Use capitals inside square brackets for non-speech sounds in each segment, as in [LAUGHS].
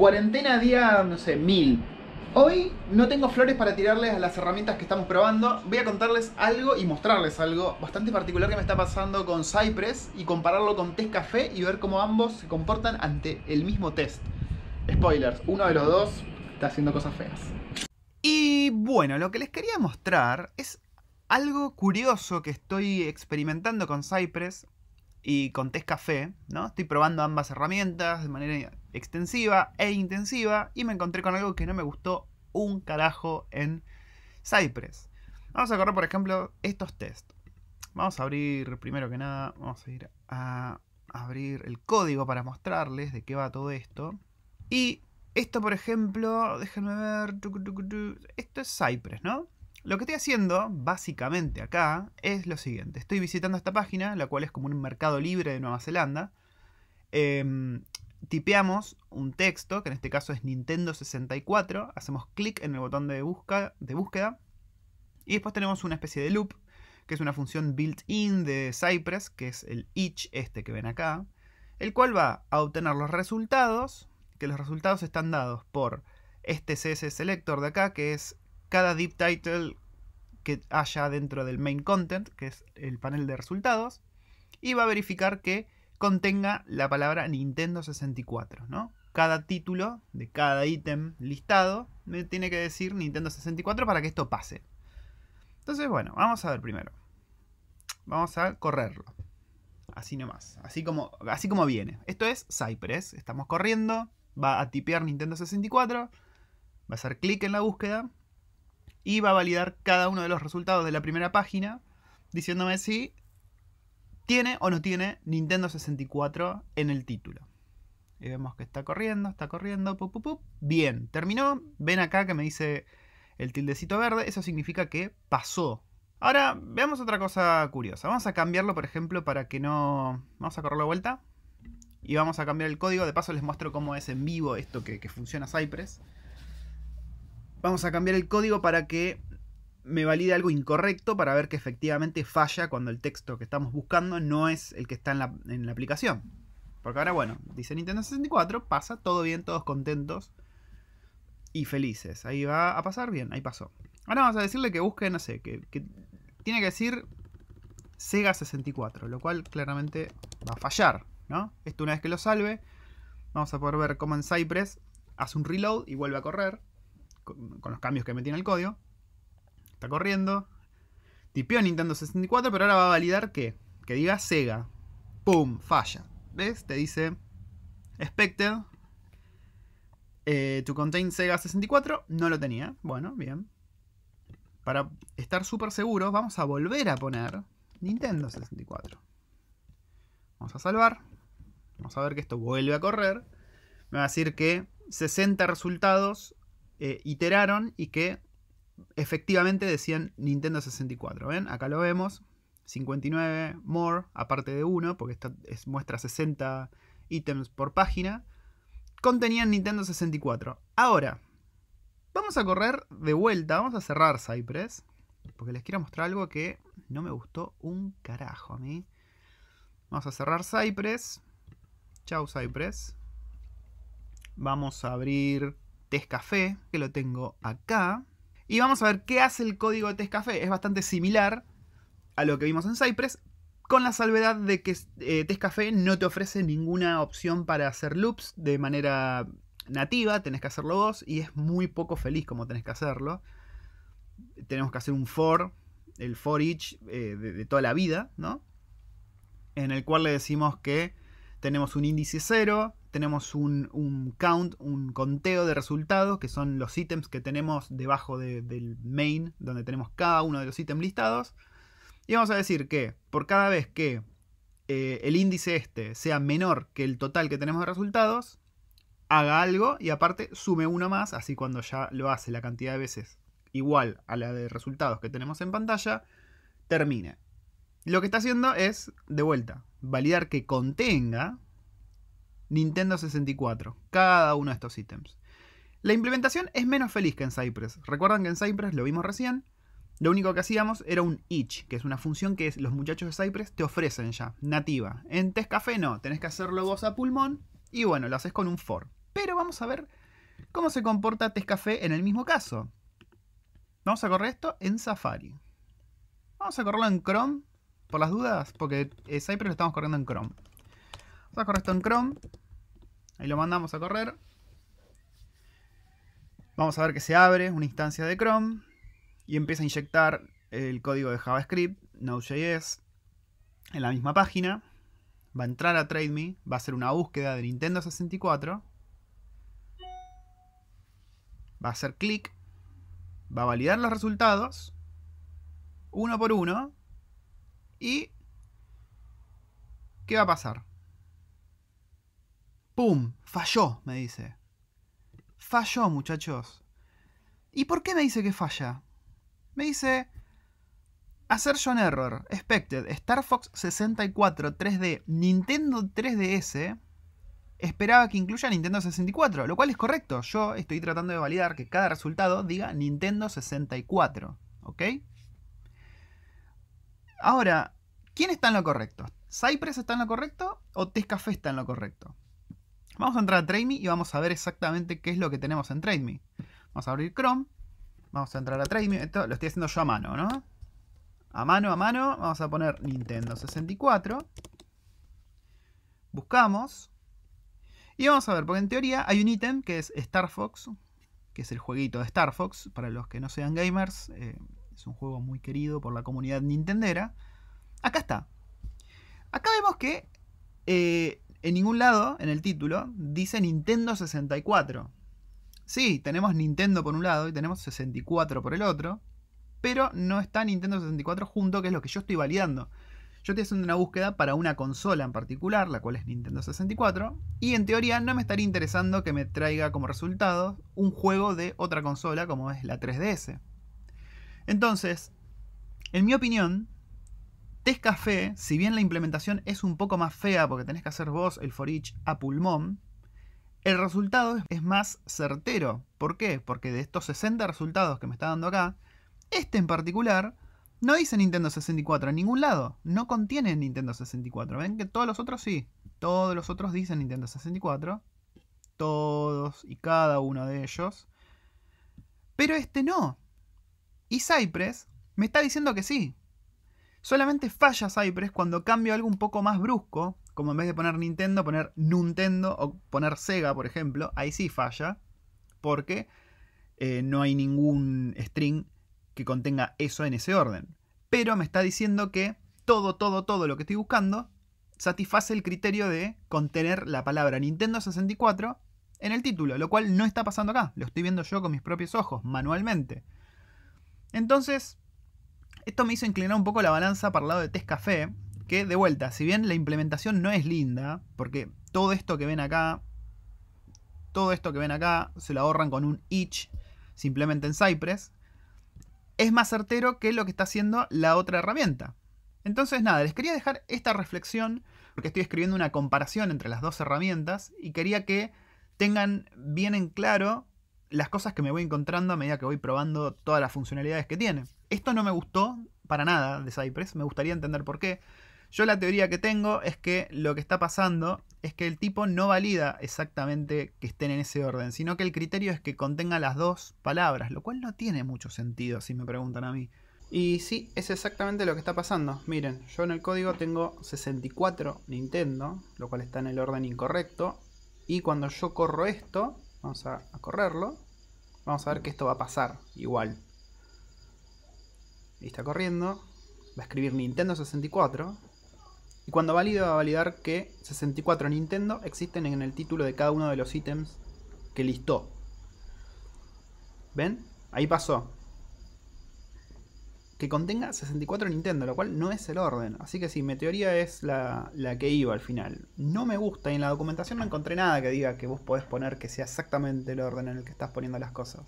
cuarentena día, no sé, mil. Hoy no tengo flores para tirarles a las herramientas que estamos probando. Voy a contarles algo y mostrarles algo bastante particular que me está pasando con Cypress y compararlo con Test Café y ver cómo ambos se comportan ante el mismo test. Spoilers, uno de los dos está haciendo cosas feas. Y bueno, lo que les quería mostrar es algo curioso que estoy experimentando con Cypress y con Test Café, ¿no? Estoy probando ambas herramientas de manera extensiva e intensiva y me encontré con algo que no me gustó un carajo en Cypress. Vamos a correr, por ejemplo, estos tests. Vamos a abrir, primero que nada, vamos a ir a abrir el código para mostrarles de qué va todo esto. Y esto, por ejemplo, déjenme ver, esto es Cypress, ¿no? Lo que estoy haciendo, básicamente acá, es lo siguiente. Estoy visitando esta página, la cual es como un mercado libre de Nueva Zelanda. Em, tipeamos un texto, que en este caso es Nintendo 64, hacemos clic en el botón de, de búsqueda y después tenemos una especie de loop, que es una función built-in de Cypress, que es el each este que ven acá, el cual va a obtener los resultados, que los resultados están dados por este CSS selector de acá, que es cada deep title que haya dentro del main content, que es el panel de resultados, y va a verificar que contenga la palabra Nintendo 64, ¿no? Cada título de cada ítem listado me tiene que decir Nintendo 64 para que esto pase. Entonces, bueno, vamos a ver primero. Vamos a correrlo. Así nomás. Así como, así como viene. Esto es Cypress. Estamos corriendo. Va a tipear Nintendo 64. Va a hacer clic en la búsqueda. Y va a validar cada uno de los resultados de la primera página. Diciéndome si ¿Tiene o no tiene Nintendo 64 en el título? Y vemos que está corriendo, está corriendo, Bien, terminó. Ven acá que me dice el tildecito verde. Eso significa que pasó. Ahora, veamos otra cosa curiosa. Vamos a cambiarlo, por ejemplo, para que no... Vamos a correr la vuelta. Y vamos a cambiar el código. De paso les muestro cómo es en vivo esto que, que funciona Cypress. Vamos a cambiar el código para que me valida algo incorrecto para ver que efectivamente falla cuando el texto que estamos buscando no es el que está en la, aplicación. Porque ahora, bueno, dice Nintendo 64, pasa todo bien, todos contentos y felices. Ahí va a pasar bien, ahí pasó. Ahora vamos a decirle que busque, no sé, que, tiene que decir Sega 64, lo cual claramente va a fallar, ¿no? Esto una vez que lo salve, vamos a poder ver cómo en Cypress hace un reload y vuelve a correr con, los cambios que metí en el código está corriendo. Tipeó Nintendo 64, pero ahora va a validar que, que diga Sega. ¡Pum! Falla. ¿Ves? Te dice expected eh, to contain Sega 64. No lo tenía. Bueno, bien. Para estar súper seguros, vamos a volver a poner Nintendo 64. Vamos a salvar. Vamos a ver que esto vuelve a correr. Me va a decir que 60 resultados eh, iteraron y que efectivamente decían Nintendo 64. ¿Ven? Acá lo vemos. 59 more, aparte de uno porque esta es, muestra 60 ítems por página. Contenían Nintendo 64. Ahora, vamos a correr de vuelta, vamos a cerrar Cypress. Porque les quiero mostrar algo que no me gustó un carajo a mí. Vamos a cerrar Cypress. Chau Cypress. Vamos a abrir Test que lo tengo acá. Y vamos a ver qué hace el código de café Es bastante similar a lo que vimos en Cypress, con la salvedad de que eh, café no te ofrece ninguna opción para hacer loops de manera nativa, tenés que hacerlo vos y es muy poco feliz como tenés que hacerlo. Tenemos que hacer un for, el for each eh, de, toda la vida, ¿no? En el cual le decimos que tenemos un índice 0, tenemos un, count, un conteo de resultados, que son los ítems que tenemos debajo del main, donde tenemos cada uno de los ítems listados. Y vamos a decir que por cada vez que eh, el índice este sea menor que el total que tenemos de resultados, haga algo y aparte sume uno más, así cuando ya lo hace la cantidad de veces igual a la de resultados que tenemos en pantalla, termine. Lo que está haciendo es, de vuelta, validar que contenga Nintendo 64, cada uno de estos ítems. La implementación es menos feliz que en Cypress. Recuerdan que en Cypress lo vimos recién. Lo único que hacíamos era un itch, que es una función que los muchachos de Cypress te ofrecen ya, nativa. En café no, tenés que hacerlo vos a pulmón y bueno, lo haces con un for. Pero vamos a ver cómo se comporta Tescafé en el mismo caso. Vamos a correr esto en Safari. Vamos a correrlo en Chrome, por las dudas, porque Cypress lo estamos corriendo en Chrome. Vamos a correr esto en Chrome. Ahí lo mandamos a correr. Vamos a ver que se abre una instancia de Chrome y empieza a inyectar el código de JavaScript, Node.js, en la misma página. Va a entrar a TradeMe, va a hacer una búsqueda de Nintendo 64. Va a hacer clic, va a validar los resultados, uno por uno, y ¿qué va a pasar? ¡Pum! Falló, me dice. Falló, muchachos. ¿Y por qué me dice que falla? Me dice... Assertion Error, Expected, Star Fox 64 3D, Nintendo 3DS. Esperaba que incluya Nintendo 64, lo cual es correcto. Yo estoy tratando de validar que cada resultado diga Nintendo 64. ¿Ok? Ahora, ¿quién está en lo correcto? ¿Cypress está en lo correcto o Tescafé está en lo correcto? Vamos a entrar a TradeMe y vamos a ver exactamente qué es lo que tenemos en TradeMe. Vamos a abrir Chrome. Vamos a entrar a TradeMe. Esto lo estoy haciendo yo a mano, ¿no? A mano, a mano. Vamos a poner Nintendo 64. Buscamos. Y vamos a ver, porque en teoría hay un ítem que es Star Fox. Que es el jueguito de Star Fox. Para los que no sean gamers. Eh, es un juego muy querido por la comunidad nintendera. Acá está. Acá vemos que eh, en ningún lado, en el título, dice Nintendo 64. Sí, tenemos Nintendo por un lado y tenemos 64 por el otro, pero no está Nintendo 64 junto, que es lo que yo estoy validando. Yo estoy haciendo una búsqueda para una consola en particular, la cual es Nintendo 64, y en teoría no me estaría interesando que me traiga como resultado un juego de otra consola como es la 3DS. Entonces, en mi opinión, café si bien la implementación es un poco más fea porque tenés que hacer vos el for each a pulmón, el resultado es más certero. ¿Por qué? Porque de estos 60 resultados que me está dando acá, este en particular no dice Nintendo 64 en ningún lado. No contiene Nintendo 64. Ven que todos los otros sí. Todos los otros dicen Nintendo 64. Todos y cada uno de ellos. Pero este no. Y Cypress me está diciendo que sí. Solamente falla Cypress cuando cambio algo un poco más brusco, como en vez de poner Nintendo, poner Nintendo o poner Sega, por ejemplo, ahí sí falla, porque eh, no hay ningún string que contenga eso en ese orden. Pero me está diciendo que todo, todo, todo lo que estoy buscando satisface el criterio de contener la palabra Nintendo 64 en el título, lo cual no está pasando acá, lo estoy viendo yo con mis propios ojos, manualmente. Entonces, esto me hizo inclinar un poco la balanza para el lado de Test Café, que de vuelta, si bien la implementación no es linda, porque todo esto que ven acá, todo esto que ven acá, se lo ahorran con un itch simplemente en Cypress, es más certero que lo que está haciendo la otra herramienta. Entonces nada, les quería dejar esta reflexión, porque estoy escribiendo una comparación entre las dos herramientas y quería que tengan bien en claro las cosas que me voy encontrando a medida que voy probando todas las funcionalidades que tiene. Esto no me gustó para nada de Cypress, me gustaría entender por qué. Yo la teoría que tengo es que lo que está pasando es que el tipo no valida exactamente que estén en ese orden, sino que el criterio es que contenga las dos palabras, lo cual no tiene mucho sentido si me preguntan a mí. Y sí, es exactamente lo que está pasando. Miren, yo en el código tengo 64 Nintendo, lo cual está en el orden incorrecto. Y cuando yo corro esto, vamos a, correrlo, vamos a ver que esto va a pasar igual está corriendo, va a escribir Nintendo 64. Y cuando valide va a validar que 64 Nintendo existen en el título de cada uno de los ítems que listó. ¿Ven? Ahí pasó. Que contenga 64 Nintendo, lo cual no es el orden. Así que sí, mi teoría es la, la que iba al final. No me gusta y en la documentación no encontré nada que diga que vos podés poner que sea exactamente el orden en el que estás poniendo las cosas.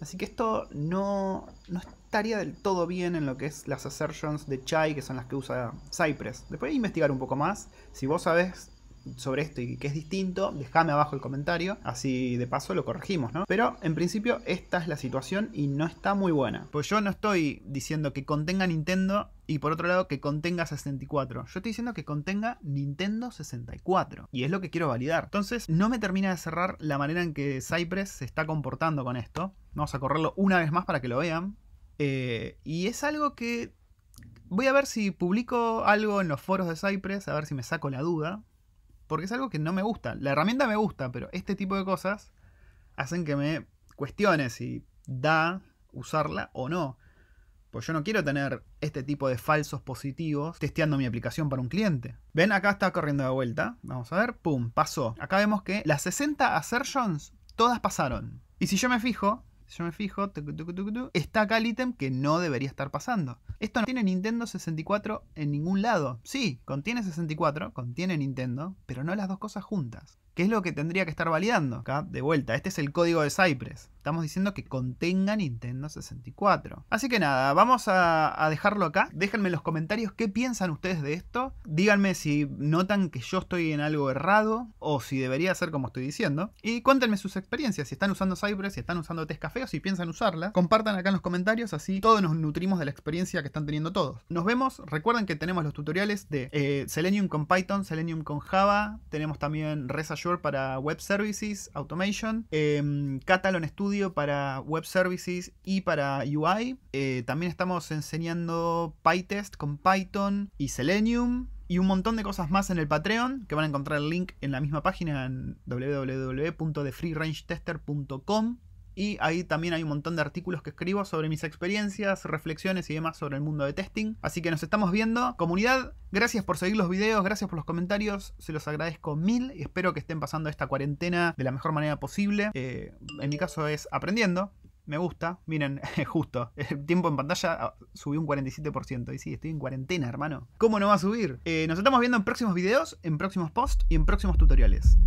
Así que esto no, no estaría del todo bien en lo que es las assertions de Chai, que son las que usa Cypress. Después de investigar un poco más. Si vos sabés sobre esto y que es distinto, dejame abajo el comentario, así de paso lo corregimos, ¿no? Pero en principio esta es la situación y no está muy buena. Pues yo no estoy diciendo que contenga Nintendo y por otro lado que contenga 64. Yo estoy diciendo que contenga Nintendo 64 y es lo que quiero validar. Entonces no me termina de cerrar la manera en que Cypress se está comportando con esto. Vamos a correrlo una vez más para que lo vean. Eh, y es algo que voy a ver si publico algo en los foros de Cypress, a ver si me saco la duda. Porque es algo que no me gusta. La herramienta me gusta, pero este tipo de cosas hacen que me cuestione si da usarla o no. Pues yo no quiero tener este tipo de falsos positivos testeando mi aplicación para un cliente. Ven, acá está corriendo de vuelta. Vamos a ver. Pum, pasó. Acá vemos que las 60 assertions todas pasaron. Y si yo me fijo, yo me fijo, está acá el ítem que no debería estar pasando. Esto no tiene Nintendo 64 en ningún lado. Sí, contiene 64, contiene Nintendo, pero no las dos cosas juntas es lo que tendría que estar validando. Acá, de vuelta, este es el código de Cypress. Estamos diciendo que contenga Nintendo 64. Así que nada, vamos a, dejarlo acá. Déjenme en los comentarios qué piensan ustedes de esto. Díganme si notan que yo estoy en algo errado o si debería ser como estoy diciendo. Y cuéntenme sus experiencias, si están usando Cypress, si están usando Test o si piensan usarla. Compartan acá en los comentarios, así todos nos nutrimos de la experiencia que están teniendo todos. Nos vemos, recuerden que tenemos los tutoriales de eh, Selenium con Python, Selenium con Java, tenemos también Reza para Web Services, Automation, em, Catalon Studio para Web Services y para UI. Eh, también estamos enseñando PyTest con Python y Selenium y un montón de cosas más en el Patreon, que van a encontrar el link en la misma página en www.defreerangetester.com y ahí también hay un montón de artículos que escribo sobre mis experiencias, reflexiones y demás sobre el mundo de testing. Así que nos estamos viendo. Comunidad, gracias por seguir los videos, gracias por los comentarios. Se los agradezco mil y espero que estén pasando esta cuarentena de la mejor manera posible. Eh, en mi caso es aprendiendo, me gusta. Miren, [LAUGHS] justo, el tiempo en pantalla ah, subió un 47%. Y sí, estoy en cuarentena, hermano. ¿Cómo no va a subir? Eh, nos estamos viendo en próximos videos, en próximos posts y en próximos tutoriales.